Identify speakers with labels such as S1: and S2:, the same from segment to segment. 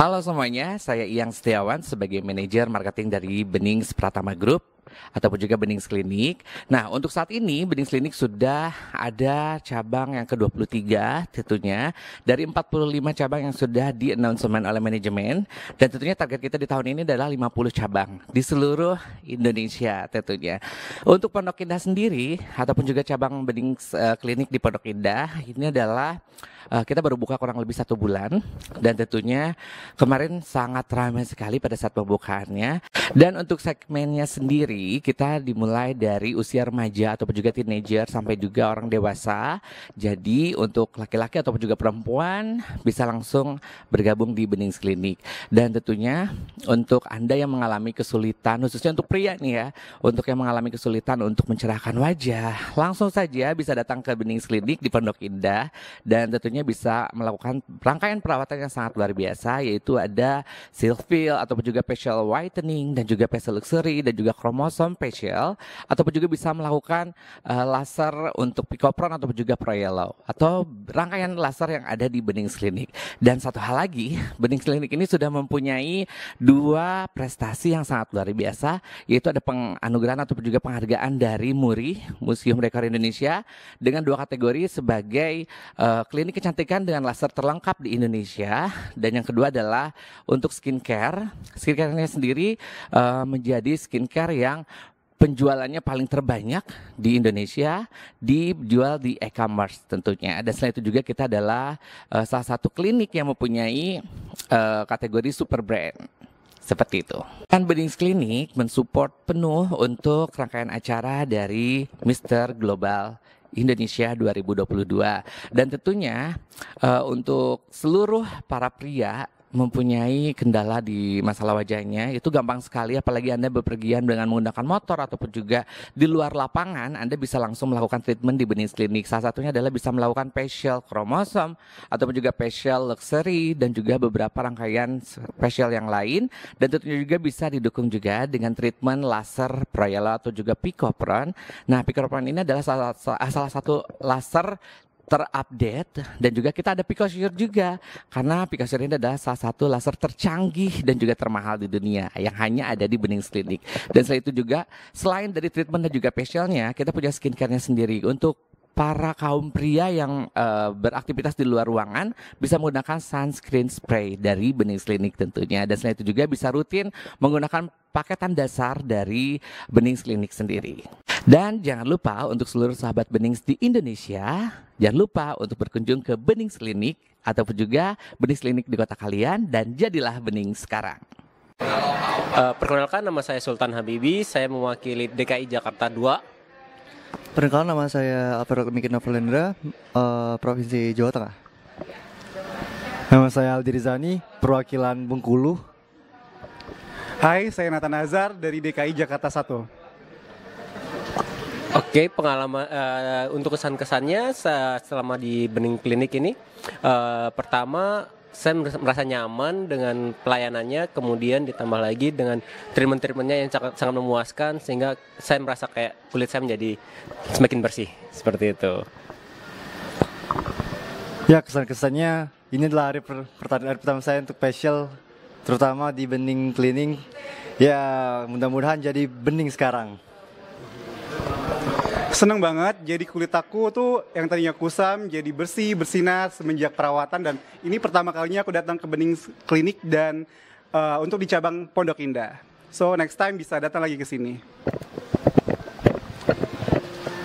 S1: Halo semuanya, saya Iyang Setiawan sebagai manajer marketing dari Bening Pratama Group ataupun juga Bening Klinik. Nah, untuk saat ini Bening Klinik sudah ada cabang yang ke-23 tentunya dari 45 cabang yang sudah di announcement oleh manajemen dan tentunya target kita di tahun ini adalah 50 cabang di seluruh Indonesia tentunya. Untuk Pondok Indah sendiri ataupun juga cabang Bening Klinik eh, di Pondok Indah ini adalah eh, kita baru buka kurang lebih satu bulan dan tentunya kemarin sangat ramai sekali pada saat pembukaannya dan untuk segmennya sendiri hari kita dimulai dari usia remaja ataupun juga teenager sampai juga orang dewasa. Jadi untuk laki-laki ataupun juga perempuan bisa langsung bergabung di Bening Klinik. Dan tentunya untuk Anda yang mengalami kesulitan khususnya untuk pria nih ya, untuk yang mengalami kesulitan untuk mencerahkan wajah, langsung saja bisa datang ke Bening Klinik di Pondok Indah dan tentunya bisa melakukan rangkaian perawatan yang sangat luar biasa yaitu ada silk ataupun juga facial whitening dan juga facial luxury dan juga chromos Nosom facial ataupun juga bisa melakukan uh, laser untuk picopron ataupun juga yellow atau rangkaian laser yang ada di Bening Klinik. Dan satu hal lagi, Bening Klinik ini sudah mempunyai dua prestasi yang sangat luar biasa yaitu ada penganugerahan ataupun juga penghargaan dari MURI, Museum Rekor Indonesia dengan dua kategori sebagai uh, klinik kecantikan dengan laser terlengkap di Indonesia dan yang kedua adalah untuk skincare. Skincare-nya sendiri uh, menjadi skincare yang yang penjualannya paling terbanyak di Indonesia dijual di e-commerce tentunya. Dan selain itu juga kita adalah uh, salah satu klinik yang mempunyai uh, kategori super brand. Seperti itu. Dan Bedings Clinic mensupport penuh untuk rangkaian acara dari Mr. Global Indonesia 2022 dan tentunya uh, untuk seluruh para pria mempunyai kendala di masalah wajahnya itu gampang sekali apalagi Anda bepergian dengan menggunakan motor ataupun juga di luar lapangan Anda bisa langsung melakukan treatment di benih klinik salah satunya adalah bisa melakukan facial kromosom ataupun juga facial luxury dan juga beberapa rangkaian facial yang lain dan tentunya juga bisa didukung juga dengan treatment laser Proyela atau juga Picopron nah Picopron ini adalah salah, salah satu laser terupdate dan juga kita ada Picosure juga karena Picosure ini adalah salah satu laser tercanggih dan juga termahal di dunia yang hanya ada di Bening Clinic dan selain itu juga selain dari treatment dan juga facialnya kita punya skincarenya sendiri untuk para kaum pria yang uh, beraktivitas di luar ruangan bisa menggunakan sunscreen spray dari Bening Klinik tentunya dan selain itu juga bisa rutin menggunakan paketan dasar dari Bening Klinik sendiri. Dan jangan lupa untuk seluruh sahabat bening di Indonesia, jangan lupa untuk berkunjung ke bening Klinik ataupun juga bening Klinik di kota kalian dan jadilah Bening sekarang.
S2: Uh, perkenalkan nama saya Sultan Habibi, saya mewakili DKI Jakarta 2 Perkenalkan nama saya Alfred Mikin Novelendra, uh, eh, Provinsi Jawa Tengah. Nama saya Aldi Rizani, perwakilan Bengkulu. Hai, saya Nathan Azhar dari DKI Jakarta 1. Oke, pengalaman uh, untuk kesan-kesannya selama di Bening Klinik ini, uh, pertama saya merasa nyaman dengan pelayanannya kemudian ditambah lagi dengan treatment-treatmentnya yang sangat, sangat memuaskan sehingga saya merasa kayak kulit saya menjadi semakin bersih seperti itu ya kesan-kesannya ini adalah hari, per, hari pertama saya untuk facial terutama di bening cleaning ya mudah-mudahan jadi bening sekarang Seneng banget, jadi kulit aku tuh yang tadinya kusam jadi bersih, bersinar semenjak perawatan dan ini pertama kalinya aku datang ke Bening Klinik dan uh, untuk di cabang Pondok Indah. So next time bisa datang lagi ke sini.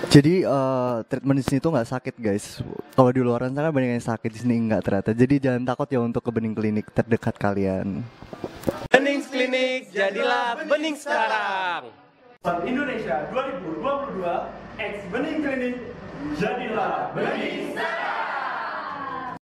S2: Jadi uh, treatment di sini tuh nggak sakit guys. Kalau di luaran sana banyak yang sakit di sini nggak ternyata. Jadi jangan takut ya untuk ke Bening Klinik terdekat kalian. Bening Klinik jadilah Bening sekarang. Indonesia 2022 X Bening Klinik jadilah bening